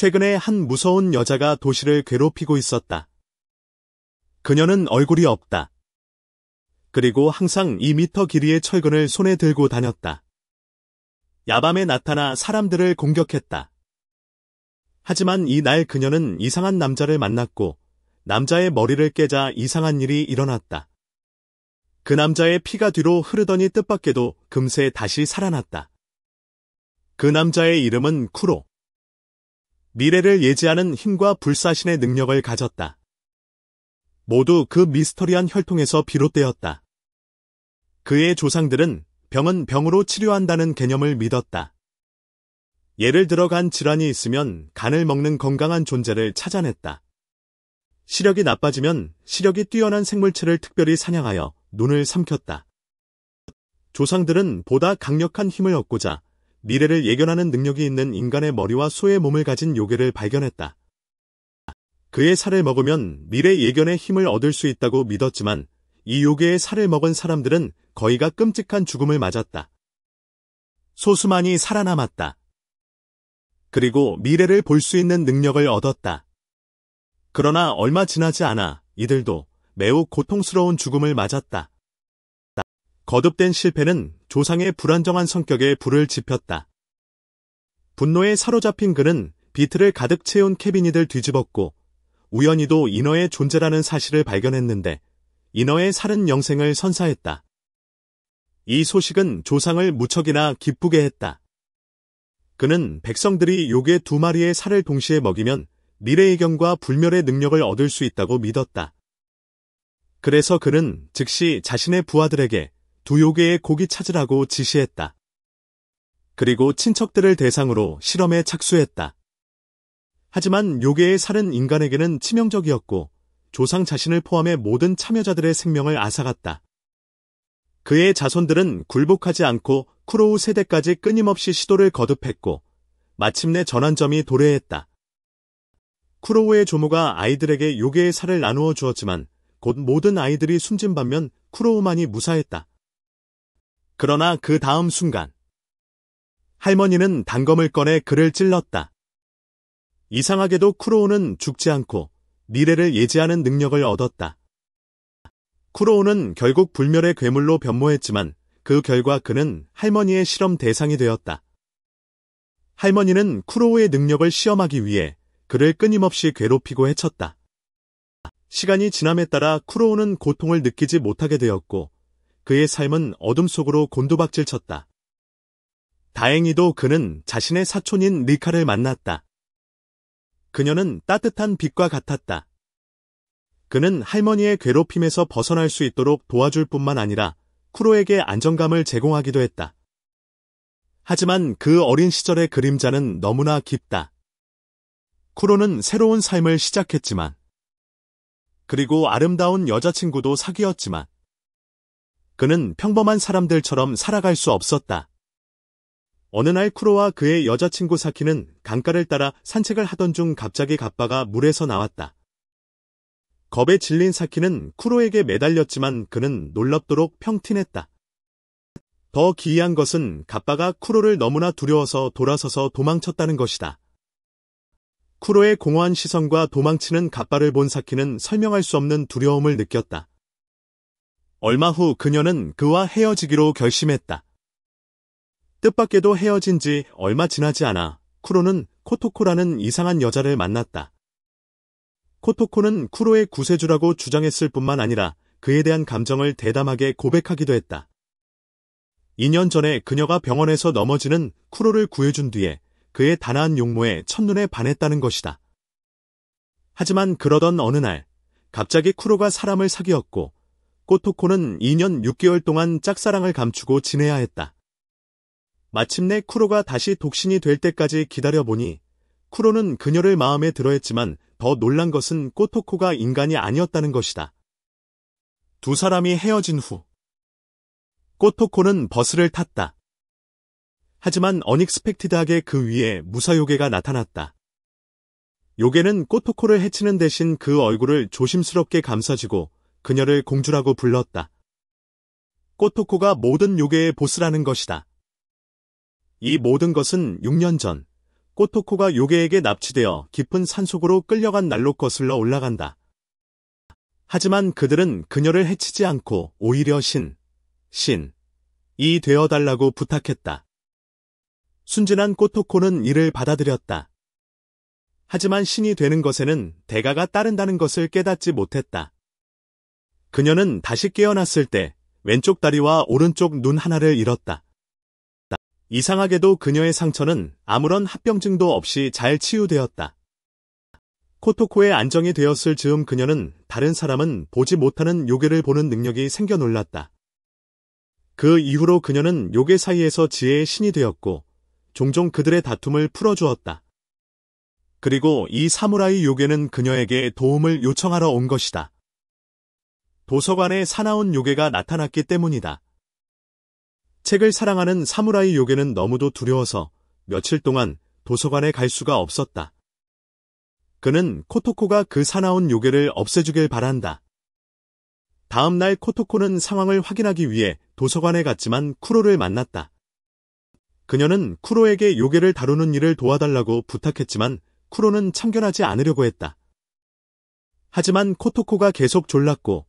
최근에 한 무서운 여자가 도시를 괴롭히고 있었다. 그녀는 얼굴이 없다. 그리고 항상 2미터 길이의 철근을 손에 들고 다녔다. 야밤에 나타나 사람들을 공격했다. 하지만 이날 그녀는 이상한 남자를 만났고 남자의 머리를 깨자 이상한 일이 일어났다. 그 남자의 피가 뒤로 흐르더니 뜻밖에도 금세 다시 살아났다. 그 남자의 이름은 쿠로. 미래를 예지하는 힘과 불사신의 능력을 가졌다. 모두 그 미스터리한 혈통에서 비롯되었다. 그의 조상들은 병은 병으로 치료한다는 개념을 믿었다. 예를 들어 간 질환이 있으면 간을 먹는 건강한 존재를 찾아냈다. 시력이 나빠지면 시력이 뛰어난 생물체를 특별히 사냥하여 눈을 삼켰다. 조상들은 보다 강력한 힘을 얻고자 미래를 예견하는 능력이 있는 인간의 머리와 소의 몸을 가진 요괴를 발견했다. 그의 살을 먹으면 미래 예견의 힘을 얻을 수 있다고 믿었지만 이 요괴의 살을 먹은 사람들은 거의가 끔찍한 죽음을 맞았다. 소수만이 살아남았다. 그리고 미래를 볼 수 있는 능력을 얻었다. 그러나 얼마 지나지 않아 이들도 매우 고통스러운 죽음을 맞았다. 거듭된 실패는 조상의 불안정한 성격에 불을 지폈다. 분노에 사로잡힌 그는 비트를 가득 채운 캐비닛을 뒤집었고 우연히도 인어의 존재라는 사실을 발견했는데 인어의 살은 영생을 선사했다. 이 소식은 조상을 무척이나 기쁘게 했다. 그는 백성들이 요괴 두 마리의 살을 동시에 먹이면 미래의 경과 불멸의 능력을 얻을 수 있다고 믿었다. 그래서 그는 즉시 자신의 부하들에게 두 요괴의 고기 찾으라고 지시했다. 그리고 친척들을 대상으로 실험에 착수했다. 하지만 요괴의 살은 인간에게는 치명적이었고 조상 자신을 포함해 모든 참여자들의 생명을 앗아갔다. 그의 자손들은 굴복하지 않고 쿠로우 세대까지 끊임없이 시도를 거듭했고 마침내 전환점이 도래했다. 쿠로우의 조모가 아이들에게 요괴의 살을 나누어 주었지만 곧 모든 아이들이 숨진 반면 쿠로우만이 무사했다. 그러나 그 다음 순간 할머니는 단검을 꺼내 그를 찔렀다. 이상하게도 쿠로우는 죽지 않고 미래를 예지하는 능력을 얻었다. 쿠로우는 결국 불멸의 괴물로 변모했지만 그 결과 그는 할머니의 실험 대상이 되었다. 할머니는 쿠로우의 능력을 시험하기 위해 그를 끊임없이 괴롭히고 해쳤다. 시간이 지남에 따라 쿠로우는 고통을 느끼지 못하게 되었고 그의 삶은 어둠 속으로 곤두박질 쳤다. 다행히도 그는 자신의 사촌인 리카를 만났다. 그녀는 따뜻한 빛과 같았다. 그는 할머니의 괴롭힘에서 벗어날 수 있도록 도와줄 뿐만 아니라 쿠로에게 안정감을 제공하기도 했다. 하지만 그 어린 시절의 그림자는 너무나 깊다. 쿠로는 새로운 삶을 시작했지만 그리고 아름다운 여자친구도 사귀었지만 그는 평범한 사람들처럼 살아갈 수 없었다. 어느 날 쿠로와 그의 여자친구 사키는 강가를 따라 산책을 하던 중 갑자기 갑바가 물에서 나왔다. 겁에 질린 사키는 쿠로에게 매달렸지만 그는 놀랍도록 평 t i 했다더 기이한 것은 갑바가 쿠로를 너무나 두려워서 돌아서서 도망쳤다는 것이다. 쿠로의 공허한 시선과 도망치는 갑바를 본 사키는 설명할 수 없는 두려움을 느꼈다. 얼마 후 그녀는 그와 헤어지기로 결심했다. 뜻밖에도 헤어진 지 얼마 지나지 않아 쿠로는 코토코라는 이상한 여자를 만났다. 코토코는 쿠로의 구세주라고 주장했을 뿐만 아니라 그에 대한 감정을 대담하게 고백하기도 했다. 2년 전에 그녀가 병원에서 넘어지는 쿠로를 구해준 뒤에 그의 단아한 용모에 첫눈에 반했다는 것이다. 하지만 그러던 어느 날 갑자기 쿠로가 사람을 사귀었고 꼬토코는 2년 6개월 동안 짝사랑을 감추고 지내야 했다. 마침내 쿠로가 다시 독신이 될 때까지 기다려보니 쿠로는 그녀를 마음에 들어했지만 더 놀란 것은 꼬토코가 인간이 아니었다는 것이다. 두 사람이 헤어진 후 꼬토코는 버스를 탔다. 하지만 어닉스펙티드하게 그 위에 무사요괴가 나타났다. 요괴는 꼬토코를 해치는 대신 그 얼굴을 조심스럽게 감싸지고 그녀를 공주라고 불렀다. 꼬토코가 모든 요괴의 보스라는 것이다. 이 모든 것은 6년 전 꼬토코가 요괴에게 납치되어 깊은 산속으로 끌려간 날로 거슬러 올라간다. 하지만 그들은 그녀를 해치지 않고 오히려 신, 신, 이 되어달라고 부탁했다. 순진한 꼬토코는 이를 받아들였다. 하지만 신이 되는 것에는 대가가 따른다는 것을 깨닫지 못했다. 그녀는 다시 깨어났을 때 왼쪽 다리와 오른쪽 눈 하나를 잃었다. 이상하게도 그녀의 상처는 아무런 합병증도 없이 잘 치유되었다. 코토코의 안정이 되었을 즈음 그녀는 다른 사람은 보지 못하는 요괴를 보는 능력이 생겨 놀랐다. 그 이후로 그녀는 요괴 사이에서 지혜의 신이 되었고 종종 그들의 다툼을 풀어주었다. 그리고 이 사무라이 요괴는 그녀에게 도움을 요청하러 온 것이다. 도서관에 사나운 요괴가 나타났기 때문이다. 책을 사랑하는 사무라이 요괴는 너무도 두려워서 며칠 동안 도서관에 갈 수가 없었다. 그는 코토코가 그 사나운 요괴를 없애주길 바란다. 다음 날 코토코는 상황을 확인하기 위해 도서관에 갔지만 쿠로를 만났다. 그녀는 쿠로에게 요괴를 다루는 일을 도와달라고 부탁했지만 쿠로는 참견하지 않으려고 했다. 하지만 코토코가 계속 졸랐고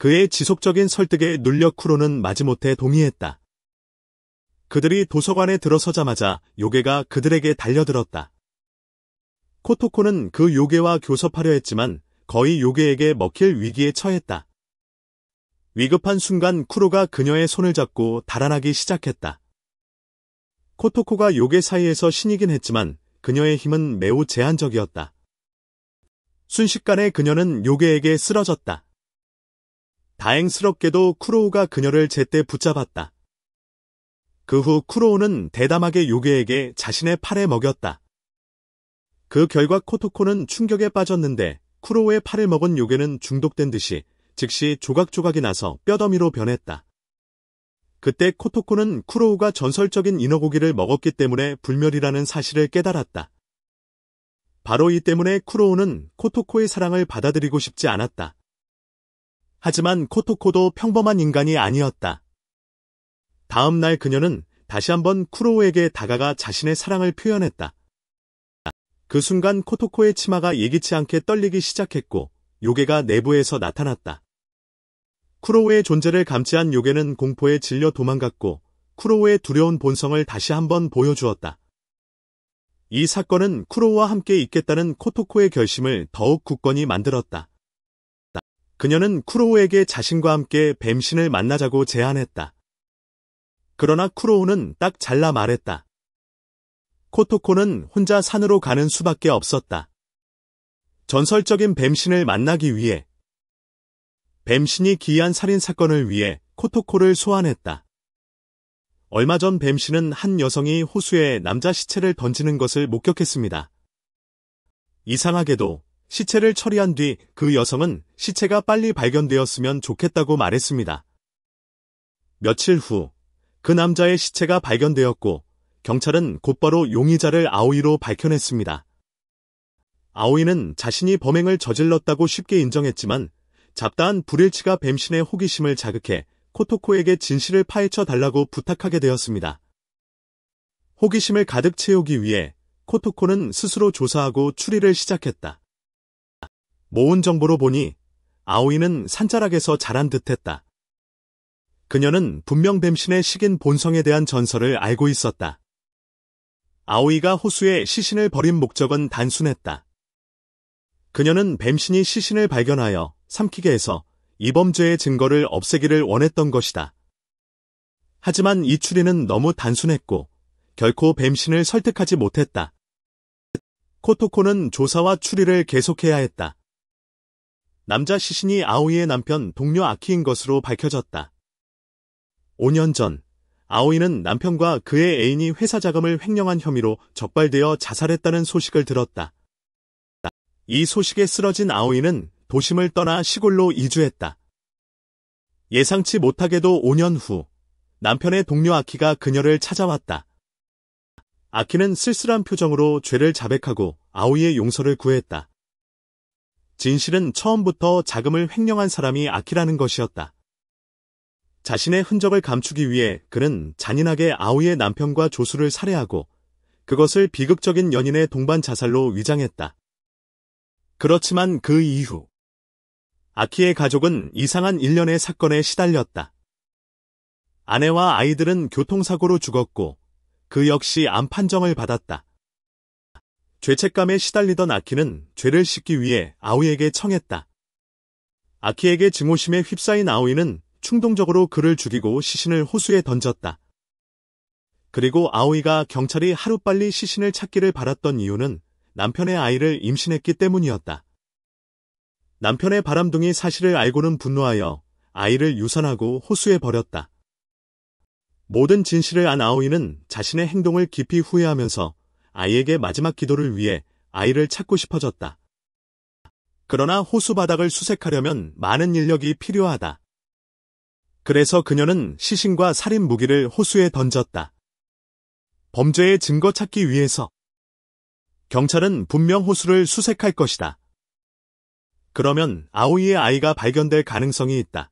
그의 지속적인 설득에 눌려 쿠로는 마지못해 동의했다. 그들이 도서관에 들어서자마자 요괴가 그들에게 달려들었다. 코토코는 그 요괴와 교섭하려 했지만 거의 요괴에게 먹힐 위기에 처했다. 위급한 순간 쿠로가 그녀의 손을 잡고 달아나기 시작했다. 코토코가 요괴 사이에서 신이긴 했지만 그녀의 힘은 매우 제한적이었다. 순식간에 그녀는 요괴에게 쓰러졌다. 다행스럽게도 쿠로우가 그녀를 제때 붙잡았다. 그 후 쿠로우는 대담하게 요괴에게 자신의 팔에 먹였다. 그 결과 코토코는 충격에 빠졌는데 쿠로우의 팔을 먹은 요괴는 중독된 듯이 즉시 조각조각이 나서 뼈더미로 변했다. 그때 코토코는 쿠로우가 전설적인 인어고기를 먹었기 때문에 불멸이라는 사실을 깨달았다. 바로 이 때문에 쿠로우는 코토코의 사랑을 받아들이고 싶지 않았다. 하지만 코토코도 평범한 인간이 아니었다. 다음 날 그녀는 다시 한번 쿠로우에게 다가가 자신의 사랑을 표현했다. 그 순간 코토코의 치마가 예기치 않게 떨리기 시작했고 요괴가 내부에서 나타났다. 쿠로우의 존재를 감지한 요괴는 공포에 질려 도망갔고 쿠로우의 두려운 본성을 다시 한번 보여주었다. 이 사건은 쿠로우와 함께 있겠다는 코토코의 결심을 더욱 굳건히 만들었다. 그녀는 쿠로우에게 자신과 함께 뱀신을 만나자고 제안했다. 그러나 쿠로우는 딱 잘라 말했다. 코토코는 혼자 산으로 가는 수밖에 없었다. 전설적인 뱀신을 만나기 위해 뱀신이 기이한 살인사건을 위해 코토코를 소환했다. 얼마 전뱀신은한 여성이 호수에 남자 시체를 던지는 것을 목격했습니다. 이상하게도 시체를 처리한 뒤 그 여성은 시체가 빨리 발견되었으면 좋겠다고 말했습니다. 며칠 후, 그 남자의 시체가 발견되었고, 경찰은 곧바로 용의자를 아오이로 밝혀냈습니다. 아오이는 자신이 범행을 저질렀다고 쉽게 인정했지만, 잡다한 불일치가 뱀신의 호기심을 자극해 코토코에게 진실을 파헤쳐 달라고 부탁하게 되었습니다. 호기심을 가득 채우기 위해 코토코는 스스로 조사하고 추리를 시작했다. 모은 정보로 보니 아오이는 산자락에서 자란 듯했다. 그녀는 분명 뱀신의 식인 본성에 대한 전설을 알고 있었다. 아오이가 호수에 시신을 버린 목적은 단순했다. 그녀는 뱀신이 시신을 발견하여 삼키게 해서 이 범죄의 증거를 없애기를 원했던 것이다. 하지만 이 추리는 너무 단순했고 결코 뱀신을 설득하지 못했다. 코토코는 조사와 추리를 계속해야 했다. 남자 시신이 아오이의 남편 동료 아키인 것으로 밝혀졌다. 5년 전 아오이는 남편과 그의 애인이 회사 자금을 횡령한 혐의로 적발되어 자살했다는 소식을 들었다. 이 소식에 쓰러진 아오이는 도심을 떠나 시골로 이주했다. 예상치 못하게도 5년 후 남편의 동료 아키가 그녀를 찾아왔다. 아키는 쓸쓸한 표정으로 죄를 자백하고 아오이의 용서를 구했다. 진실은 처음부터 자금을 횡령한 사람이 아키라는 것이었다. 자신의 흔적을 감추기 위해 그는 잔인하게 아우의 남편과 조수를 살해하고 그것을 비극적인 연인의 동반 자살로 위장했다. 그렇지만 그 이후 아키의 가족은 이상한 일련의 사건에 시달렸다. 아내와 아이들은 교통사고로 죽었고 그 역시 암 판정을 받았다. 죄책감에 시달리던 아키는 죄를 씻기 위해 아오이에게 청했다. 아키에게 증오심에 휩싸인 아오이는 충동적으로 그를 죽이고 시신을 호수에 던졌다. 그리고 아오이가 경찰이 하루빨리 시신을 찾기를 바랐던 이유는 남편의 아이를 임신했기 때문이었다. 남편의 바람둥이 사실을 알고는 분노하여 아이를 유산하고 호수에 버렸다. 모든 진실을 안 아오이는 자신의 행동을 깊이 후회하면서 아이에게 마지막 기도를 위해 아이를 찾고 싶어졌다. 그러나 호수 바닥을 수색하려면 많은 인력이 필요하다. 그래서 그녀는 시신과 살인 무기를 호수에 던졌다. 범죄의 증거 찾기 위해서. 경찰은 분명 호수를 수색할 것이다. 그러면 아오이의 아이가 발견될 가능성이 있다.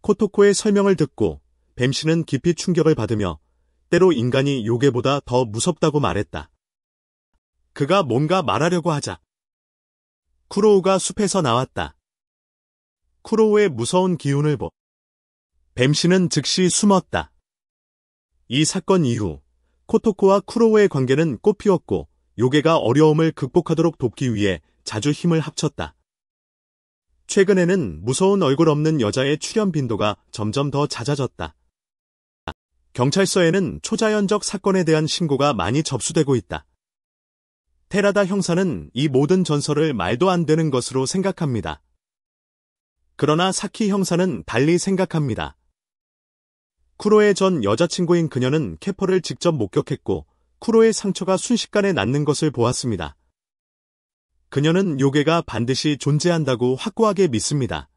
코토코의 설명을 듣고 뱀씨는 깊이 충격을 받으며 때로 인간이 요괴보다 더 무섭다고 말했다. 그가 뭔가 말하려고 하자. 쿠로우가 숲에서 나왔다. 쿠로우의 무서운 기운을 보. 뱀씨는 즉시 숨었다. 이 사건 이후 코토코와 쿠로우의 관계는 꽃피웠고 요괴가 어려움을 극복하도록 돕기 위해 자주 힘을 합쳤다. 최근에는 무서운 얼굴 없는 여자의 출연 빈도가 점점 더 잦아졌다. 경찰서에는 초자연적 사건에 대한 신고가 많이 접수되고 있다. 테라다 형사는 이 모든 전설을 말도 안 되는 것으로 생각합니다. 그러나 사키 형사는 달리 생각합니다. 쿠로의 전 여자친구인 그녀는 캐퍼를 직접 목격했고 쿠로의 상처가 순식간에 낫는 것을 보았습니다. 그녀는 요괴가 반드시 존재한다고 확고하게 믿습니다.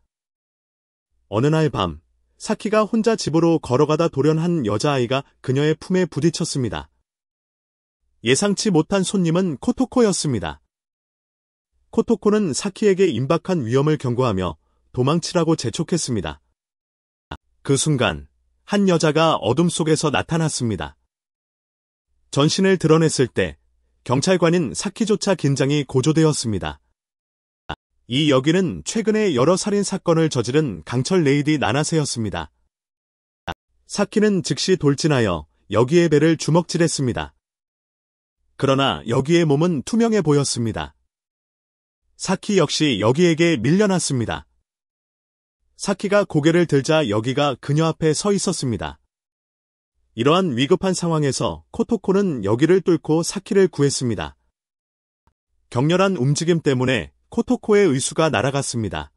어느 날 밤, 사키가 혼자 집으로 걸어가다 돌연한 여자아이가 그녀의 품에 부딪혔습니다. 예상치 못한 손님은 코토코였습니다. 코토코는 사키에게 임박한 위험을 경고하며 도망치라고 재촉했습니다. 그 순간 한 여자가 어둠 속에서 나타났습니다. 전신을 드러냈을 때 경찰관인 사키조차 긴장이 고조되었습니다. 이 여기는 최근에 여러 살인 사건을 저지른 강철 레이디 나나세였습니다. 사키는 즉시 돌진하여 여기의 배를 주먹질했습니다. 그러나 여기의 몸은 투명해 보였습니다. 사키 역시 여기에게 밀려났습니다. 사키가 고개를 들자 여기가 그녀 앞에 서 있었습니다. 이러한 위급한 상황에서 코토코는 여기를 뚫고 사키를 구했습니다. 격렬한 움직임 때문에 코토코의 의수가 날아갔습니다.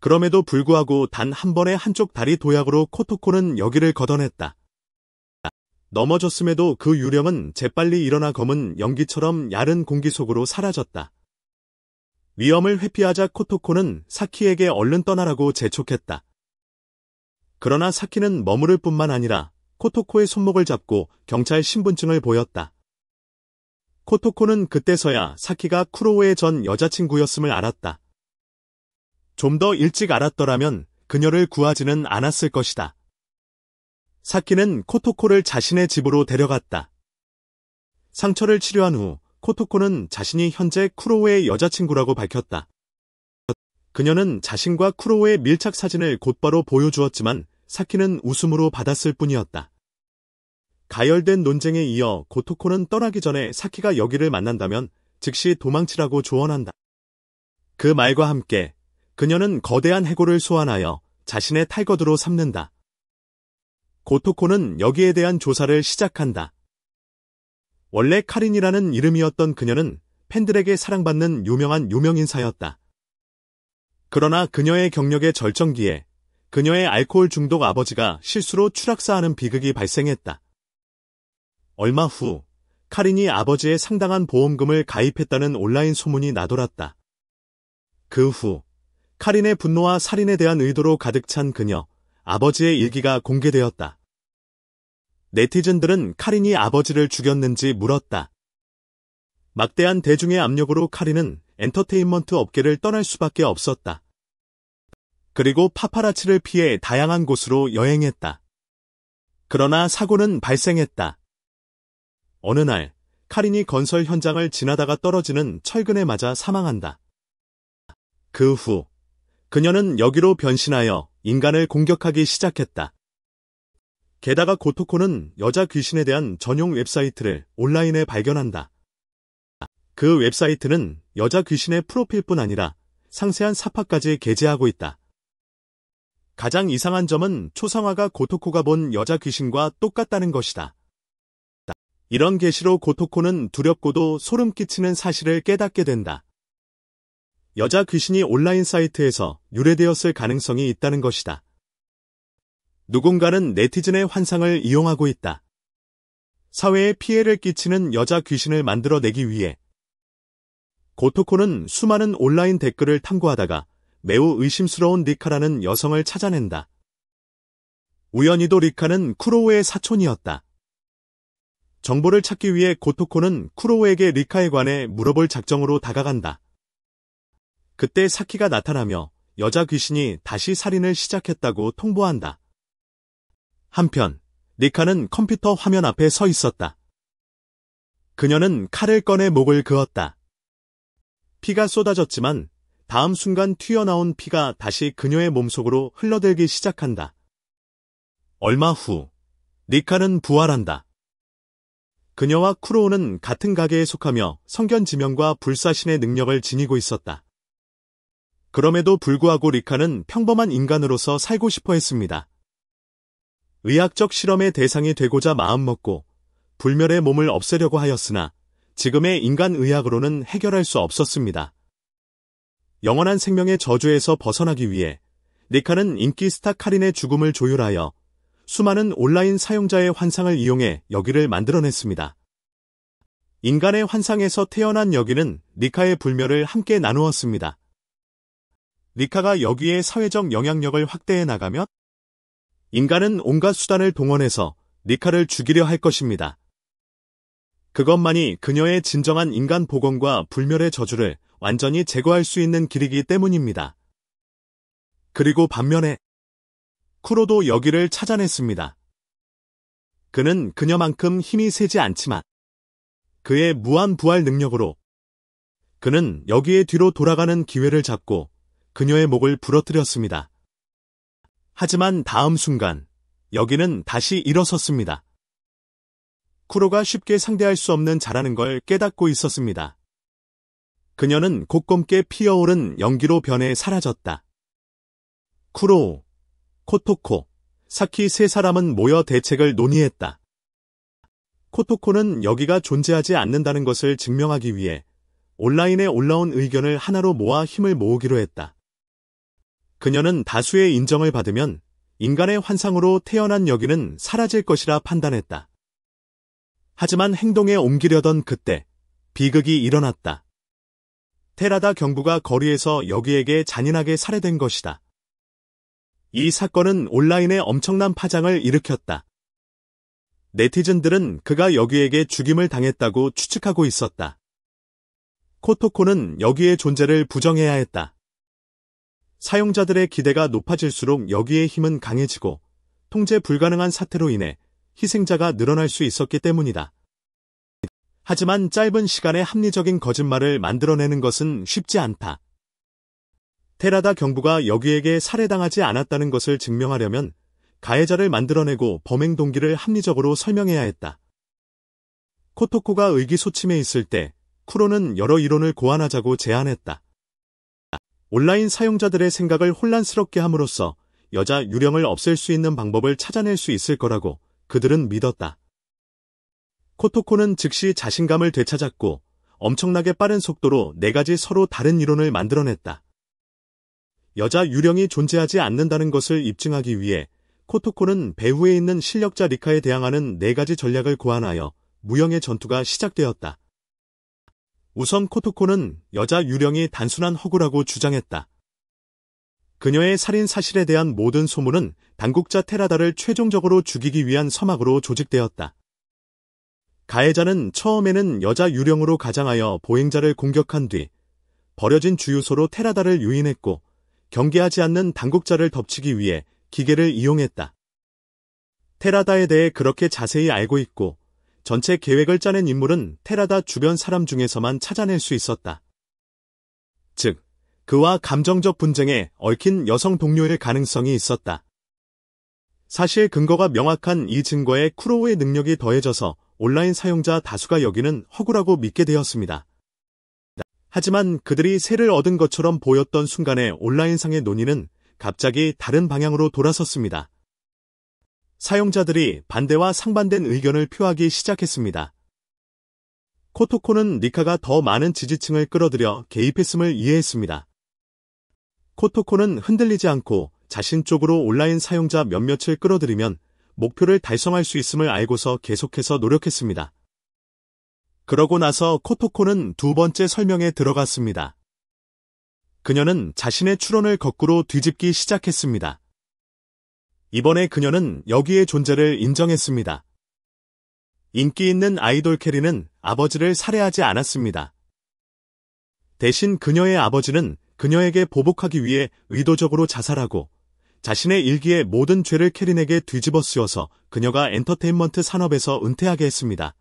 그럼에도 불구하고 단 한 번의 한쪽 다리 도약으로 코토코는 여기를 걷어냈다. 넘어졌음에도 그 유령은 재빨리 일어나 검은 연기처럼 야른 공기 속으로 사라졌다. 위험을 회피하자 코토코는 사키에게 얼른 떠나라고 재촉했다. 그러나 사키는 머무를 뿐만 아니라 코토코의 손목을 잡고 경찰 신분증을 보였다. 코토코는 그때서야 사키가 쿠로우의 전 여자친구였음을 알았다. 좀 더 일찍 알았더라면 그녀를 구하지는 않았을 것이다. 사키는 코토코를 자신의 집으로 데려갔다. 상처를 치료한 후 코토코는 자신이 현재 쿠로우의 여자친구라고 밝혔다. 그녀는 자신과 쿠로우의 밀착 사진을 곧바로 보여주었지만 사키는 웃음으로 받았을 뿐이었다. 가열된 논쟁에 이어 고토코는 떠나기 전에 사키가 여기를 만난다면 즉시 도망치라고 조언한다. 그 말과 함께 그녀는 거대한 해골을 소환하여 자신의 탈거드로 삼는다. 고토코는 여기에 대한 조사를 시작한다. 원래 카린이라는 이름이었던 그녀는 팬들에게 사랑받는 유명한 유명인사였다. 그러나 그녀의 경력의 절정기에 그녀의 알코올 중독 아버지가 실수로 추락사하는 비극이 발생했다. 얼마 후 카린이 아버지의 상당한 보험금을 가입했다는 온라인 소문이 나돌았다. 그 후 카린의 분노와 살인에 대한 의도로 가득 찬 그녀, 아버지의 일기가 공개되었다. 네티즌들은 카린이 아버지를 죽였는지 물었다. 막대한 대중의 압력으로 카린은 엔터테인먼트 업계를 떠날 수밖에 없었다. 그리고 파파라치를 피해 다양한 곳으로 여행했다. 그러나 사고는 발생했다. 어느 날 카린이 건설 현장을 지나다가 떨어지는 철근에 맞아 사망한다. 그 후 그녀는 여기로 변신하여 인간을 공격하기 시작했다. 게다가 고토코는 여자 귀신에 대한 전용 웹사이트를 온라인에 발견한다. 그 웹사이트는 여자 귀신의 프로필뿐 아니라 상세한 사파까지 게재하고 있다. 가장 이상한 점은 초상화가 고토코가 본 여자 귀신과 똑같다는 것이다. 이런 계시로 고토코는 두렵고도 소름 끼치는 사실을 깨닫게 된다. 여자 귀신이 온라인 사이트에서 유래되었을 가능성이 있다는 것이다. 누군가는 네티즌의 환상을 이용하고 있다. 사회에 피해를 끼치는 여자 귀신을 만들어내기 위해 고토코는 수많은 온라인 댓글을 탐구하다가 매우 의심스러운 리카라는 여성을 찾아낸다. 우연히도 리카는 쿠로우의 사촌이었다. 정보를 찾기 위해 고토코는 쿠로우에게 리카에 관해 물어볼 작정으로 다가간다. 그때 사키가 나타나며 여자 귀신이 다시 살인을 시작했다고 통보한다. 한편 리카는 컴퓨터 화면 앞에 서 있었다. 그녀는 칼을 꺼내 목을 그었다. 피가 쏟아졌지만 다음 순간 튀어나온 피가 다시 그녀의 몸속으로 흘러들기 시작한다. 얼마 후, 리카는 부활한다. 그녀와 쿠로우는 같은 가게에 속하며 성견 지명과 불사신의 능력을 지니고 있었다. 그럼에도 불구하고 리카는 평범한 인간으로서 살고 싶어 했습니다. 의학적 실험의 대상이 되고자 마음먹고 불멸의 몸을 없애려고 하였으나 지금의 인간 의학으로는 해결할 수 없었습니다. 영원한 생명의 저주에서 벗어나기 위해 리카는 인기 스타 카린의 죽음을 조율하여 수많은 온라인 사용자의 환상을 이용해 여기를 만들어냈습니다. 인간의 환상에서 태어난 여기는 리카의 불멸을 함께 나누었습니다. 리카가 여기에 사회적 영향력을 확대해 나가면 인간은 온갖 수단을 동원해서 리카를 죽이려 할 것입니다. 그것만이 그녀의 진정한 인간 복원과 불멸의 저주를 완전히 제거할 수 있는 길이기 때문입니다. 그리고 반면에 쿠로도 여기를 찾아냈습니다. 그는 그녀만큼 힘이 세지 않지만 그의 무한 부활 능력으로 그는 여기에 뒤로 돌아가는 기회를 잡고 그녀의 목을 부러뜨렸습니다. 하지만 다음 순간 여기는 다시 일어섰습니다. 쿠로가 쉽게 상대할 수 없는 자라는 걸 깨닫고 있었습니다. 그녀는 곧검게 피어오른 연기로 변해 사라졌다. 쿠로 코토코, 사키 세 사람은 모여 대책을 논의했다. 코토코는 여기가 존재하지 않는다는 것을 증명하기 위해 온라인에 올라온 의견을 하나로 모아 힘을 모으기로 했다. 그녀는 다수의 인정을 받으면 인간의 환상으로 태어난 여기는 사라질 것이라 판단했다. 하지만 행동에 옮기려던 그때 비극이 일어났다. 테라다 경부가 거리에서 여기에게 잔인하게 살해된 것이다. 이 사건은 온라인에 엄청난 파장을 일으켰다. 네티즌들은 그가 여기에게 죽임을 당했다고 추측하고 있었다. 코토코는 여기의 존재를 부정해야 했다. 사용자들의 기대가 높아질수록 여기의 힘은 강해지고 통제 불가능한 사태로 인해 희생자가 늘어날 수 있었기 때문이다. 하지만 짧은 시간에 합리적인 거짓말을 만들어내는 것은 쉽지 않다. 테라다 경부가 여기에게 살해당하지 않았다는 것을 증명하려면 가해자를 만들어내고 범행 동기를 합리적으로 설명해야 했다. 코토코가 의기소침해 있을 때 쿠로는 여러 이론을 고안하자고 제안했다. 온라인 사용자들의 생각을 혼란스럽게 함으로써 여자 유령을 없앨 수 있는 방법을 찾아낼 수 있을 거라고 그들은 믿었다. 코토코는 즉시 자신감을 되찾았고 엄청나게 빠른 속도로 네 가지 서로 다른 이론을 만들어냈다. 여자 유령이 존재하지 않는다는 것을 입증하기 위해 코토코는 배후에 있는 실력자 리카에 대항하는 네 가지 전략을 고안하여 무형의 전투가 시작되었다. 우선 코토코는 여자 유령이 단순한 허구라고 주장했다. 그녀의 살인 사실에 대한 모든 소문은 당국자 테라다를 최종적으로 죽이기 위한 서막으로 조직되었다. 가해자는 처음에는 여자 유령으로 가장하여 보행자를 공격한 뒤 버려진 주유소로 테라다를 유인했고 경계하지 않는 당국자를 덮치기 위해 기계를 이용했다. 테라다에 대해 그렇게 자세히 알고 있고 전체 계획을 짜낸 인물은 테라다 주변 사람 중에서만 찾아낼 수 있었다. 즉, 그와 감정적 분쟁에 얽힌 여성 동료일 가능성이 있었다. 사실 근거가 명확한 이 증거에 크로우의 능력이 더해져서 온라인 사용자 다수가 여기는 허구라고 믿게 되었습니다. 하지만 그들이 세를 얻은 것처럼 보였던 순간에 온라인상의 논의는 갑자기 다른 방향으로 돌아섰습니다. 사용자들이 반대와 상반된 의견을 표하기 시작했습니다. 코토코는 니카가 더 많은 지지층을 끌어들여 개입했음을 이해했습니다. 코토코는 흔들리지 않고 자신 쪽으로 온라인 사용자 몇몇을 끌어들이면 목표를 달성할 수 있음을 알고서 계속해서 노력했습니다. 그러고 나서 코토코는 두 번째 설명에 들어갔습니다. 그녀는 자신의 추론을 거꾸로 뒤집기 시작했습니다. 이번에 그녀는 여기의 존재를 인정했습니다. 인기 있는 아이돌 캐리는 아버지를 살해하지 않았습니다. 대신 그녀의 아버지는 그녀에게 보복하기 위해 의도적으로 자살하고 자신의 일기에 모든 죄를 캐린에게 뒤집어 씌워서 그녀가 엔터테인먼트 산업에서 은퇴하게 했습니다.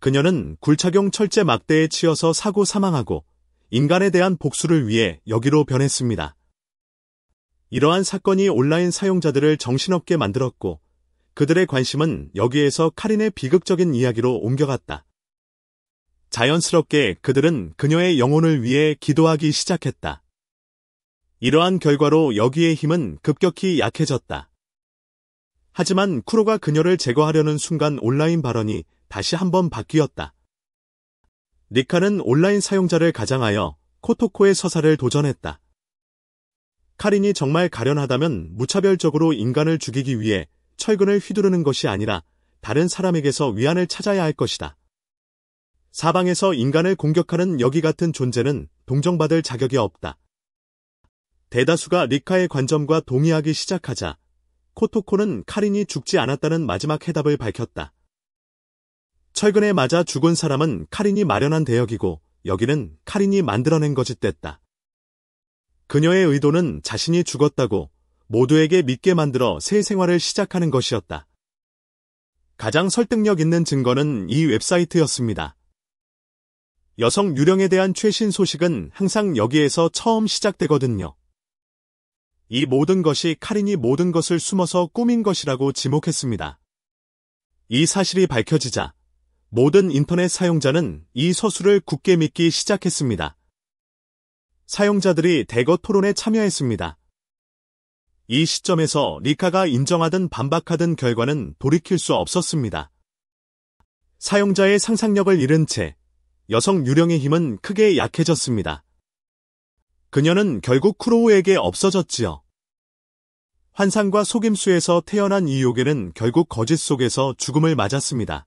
그녀는 굴착용 철제 막대에 치여서 사고 사망하고 인간에 대한 복수를 위해 여기로 변했습니다. 이러한 사건이 온라인 사용자들을 정신없게 만들었고 그들의 관심은 여기에서 카린의 비극적인 이야기로 옮겨갔다. 자연스럽게 그들은 그녀의 영혼을 위해 기도하기 시작했다. 이러한 결과로 여기의 힘은 급격히 약해졌다. 하지만 쿠로가 그녀를 제거하려는 순간 온라인 발언이 다시 한번 바뀌었다. 니카는 온라인 사용자를 가장하여 코토코의 서사를 도전했다. 카린이 정말 가련하다면 무차별적으로 인간을 죽이기 위해 철근을 휘두르는 것이 아니라 다른 사람에게서 위안을 찾아야 할 것이다. 사방에서 인간을 공격하는 여기 같은 존재는 동정받을 자격이 없다. 대다수가 리카의 관점과 동의하기 시작하자 코토코는 카린이 죽지 않았다는 마지막 해답을 밝혔다. 철근에 맞아 죽은 사람은 카린이 마련한 대역이고 여기는 카린이 만들어낸 것이 됐다 그녀의 의도는 자신이 죽었다고 모두에게 믿게 만들어 새 생활을 시작하는 것이었다. 가장 설득력 있는 증거는 이 웹사이트였습니다. 여성 유령에 대한 최신 소식은 항상 여기에서 처음 시작되거든요. 이 모든 것이 카린이 모든 것을 숨어서 꾸민 것이라고 지목했습니다. 이 사실이 밝혀지자 모든 인터넷 사용자는 이 서술을 굳게 믿기 시작했습니다. 사용자들이 대거 토론에 참여했습니다. 이 시점에서 리카가 인정하든 반박하든 결과는 돌이킬 수 없었습니다. 사용자의 상상력을 잃은 채 여성 유령의 힘은 크게 약해졌습니다. 그녀는 결국 크로우에게 없어졌지요. 환상과 속임수에서 태어난 이 요괴는 결국 거짓 속에서 죽음을 맞았습니다.